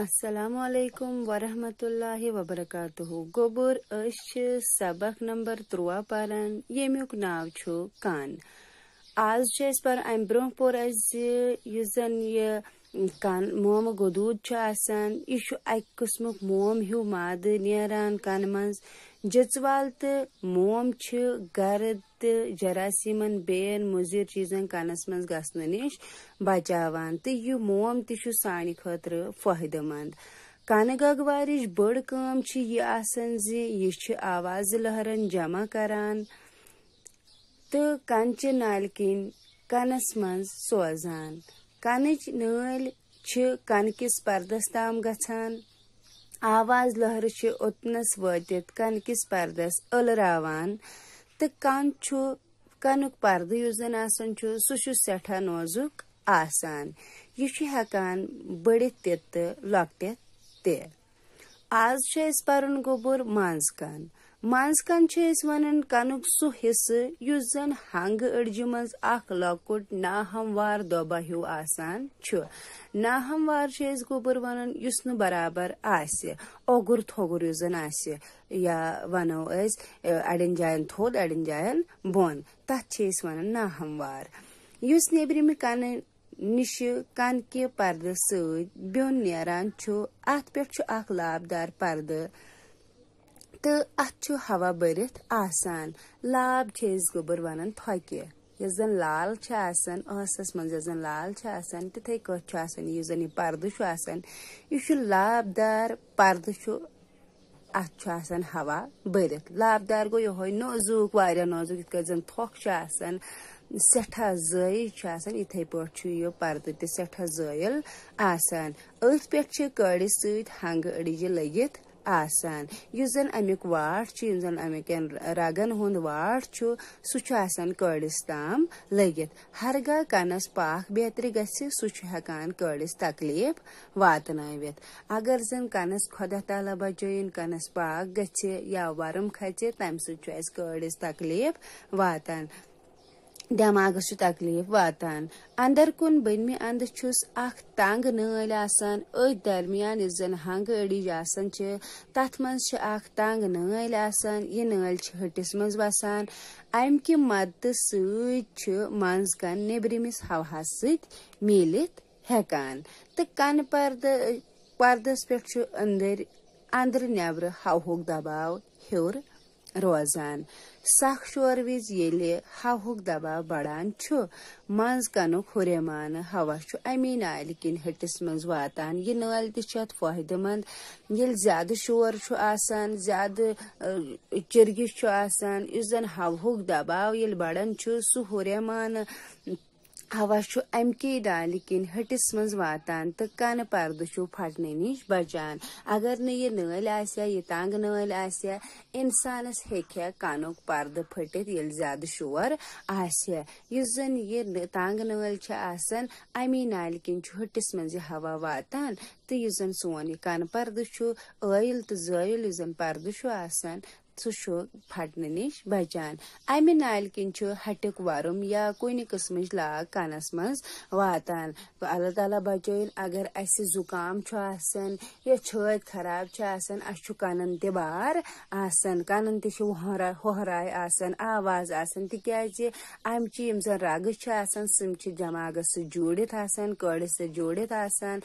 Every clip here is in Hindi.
असलकुम वरहमतुल्लाह वबरकत गोबुर सबक नंबर त्रुवा पारान यु नाव कान आज पर अम ब्रोह पोर यह کن مومہٕ غدوٗد چھُ آسان یہِ چھُ اَکہِ قٕسمُک موم ہیوٗ مادٕ نیران کَنہٕ منٛز جٔژوال تہٕ موم چھِ گرد تہٕ جراثیٖمن بیٚیَن مُضِر چیٖزن کَنَس منٛز گژھنہٕ نِش بچاوان تہٕ یہِ موم تہِ چھُ سانہِ خٲطرٕ فٲہدٕ منٛد کَنہٕ گگوارٕچ بٔڑ کٲم چھِ یہِ آسان زِ یہِ چھِ آوازٕ لہرن جمع کران تہٕ کَنچہِ نالہِ کِنۍ کَنَس منٛز سوزان कानेच निवल छी कानकीस पार्दस ताम आवाज लहर शी उतनस वज्टेत कानकीस पार्दस अलरावान, तक कान उक पार्दी युजन आसान्चु सुशु सेठा नोजुक आसान, युशी हाकान बडितेत लोक्तेत ते, आज शा इस पारून गोबूर मांजकान, मानसकन वन कनुक सु हिस्से जन हंग अड़ज मक नाहमवार दोबा हू आसान नाहमवार गोबर वन नराबर आगुर थोगुर या वनो अड़ जन थोद अड़ जन बोन तथ वन नाहमवार नबरम कन निश कन के पर्द सोन नेरान अ लाभदार पर्द تہٕ اتھ چھُ ہوا بٔرِتھ آسان لاب چھِ أسۍ گوٚبُر ونان پھۄکہِ یۄس زن لال چھِ آسان ٲسس منٛز یۄس زن لال چھِ آسان تِتھے کٲٹھۍ چھُ آسان یُس زن یہِ پردٕ چھُ آسان یہِ چھُ لابدار پردٕ چھُ اتھ چھُ آسان ہوا بٔرِتھ لابدار گوٚو یہوے نوزوٗک واریاہ نوزوٗک یِتھ کٲٹھۍ زن پھۄکھ چھُ آسان سٮ۪ٹھاہ زٲیِل چھُ آسان یِتھے پٲٹھۍ چھُ یہِ پردٕ تہِ سٮ۪ٹھاہ زٲیِل آسان أتھۍ پٮ۪ٹھ چھِ کٲڑِ سۭتۍ ہنٛگہٕ أڈجہِ لٔگِتھ آسان یُس زن امیُک واٹھ چھُ یِم زن اَمِکٮ۪ن رگن ہُنٛد واٹھ چھُ سُہ چھُ آسان کٲڑِس تام لٔگِتھ ہرگاہ کَنَس پاک بیترِ گژھِ سُہ چھُ ہٮ۪کان کٲڑِس تکلیٖف واتنٲوِتھ اگر زن کَنَس خۄدا تعالیٰ بچٲیِن کَنَس پاک گژھِ یا وَرم کھژِ تَمہِ سۭتۍ چھُ اَسہِ کٲڑِس تکلیٖف واتان दमाग तकलीफ वातान अंदर कुन बनमि अंद तंग नल आत दरमियान इस जन हंग अड़ तथ मंग नल आ नल हटिस मज वसान अमक मदद सन नबरमिस हवा सीलित हकान तो कन पर्द पर्दस पे अंदर अंदर नबर हवह दबाव हूर روزان سخ شور وز ییٚلہِ ہوہُک دباو بڑان چھُ منٛز کنُک ہُریمانہٕ ہوا چھُ امی نالہِ کِنۍ ۂٹِس منٛز واتان یہِ نٲلۍ تہِ چھِ اتھ فٲیدٕ منٛد ییٚلہِ زیادٕ شور چھُ آسان زیادٕ چِرگِش چھُ آسان یُس زن ہوہُک دباو ییٚلہِ بڑان چھُ سُہ ہُریمانہٕ हवा अमि डाल किन हटिस मज वातान तो कन पर्द फटने नश बचान अगर न यह नल आ यह तंग नल आ इंसानस हे कान पर्द फटित ये ज्याद शोर आन ये तंग नल अमी नाल किन हटिस मज हवा वातान तो यह जन सोन यह कन पर्द आयल तो जल यह पर्द सह नश बचान अमि नाल किन हटिक वरम या कुन कस्म लाग कनस मज वातान अल्लाह ताली बचन अगर अस जुकाम छत खराब अस कनन ते बार आसन आवाज आसन तिकाज अमच यम जन रग सम दमाग जोड़ित कड़िस जोड़ित आसन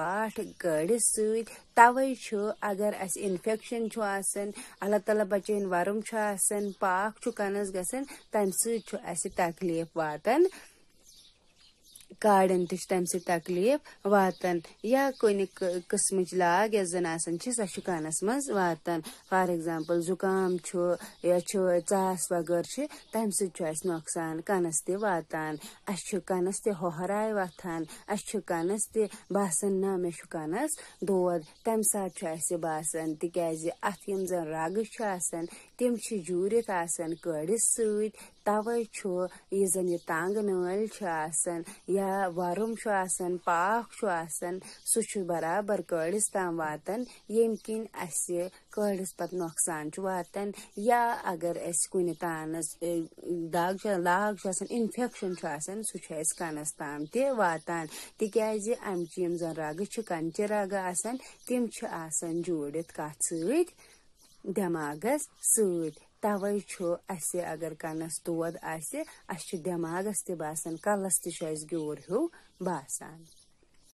वाठ कड़िस सत तवे अगर अस इन्फेक्शन अल्लाह ताला बचन वरम पाक कनस ग तम वातान गाड़न तम से तकलीफ वातान या कुन कस्म लाग यस जन सो कानस मज वातान फॉर एग्जाम्पल जुकाम या चास वगर तम सत नुकसान कानस त वातान अस कानस तोहराय वथान अस कानस तासान ना मे कानस दौद तम सात बासान तिक अत यम जन रग तम जूरत कड़िस सत तवे ये जन यह तंग या वरुम पाकान सह बराबर कड़स तम वातन यम किन नुकसान वातन या अगर अस कान दग लाग इन्फेक्शन सह कनस तम तातान तेज अमच रगे कन च रगे आम जूड़ कत دٮ۪ماغس سۭتۍ توے چھُ اسہِ اگر کَنَس دود آسہِ اسہِ چھُ دٮ۪ماغس تہِ باسان کَلَس تہِ چھُ اسہِ گیوٗر ہیٚو باسان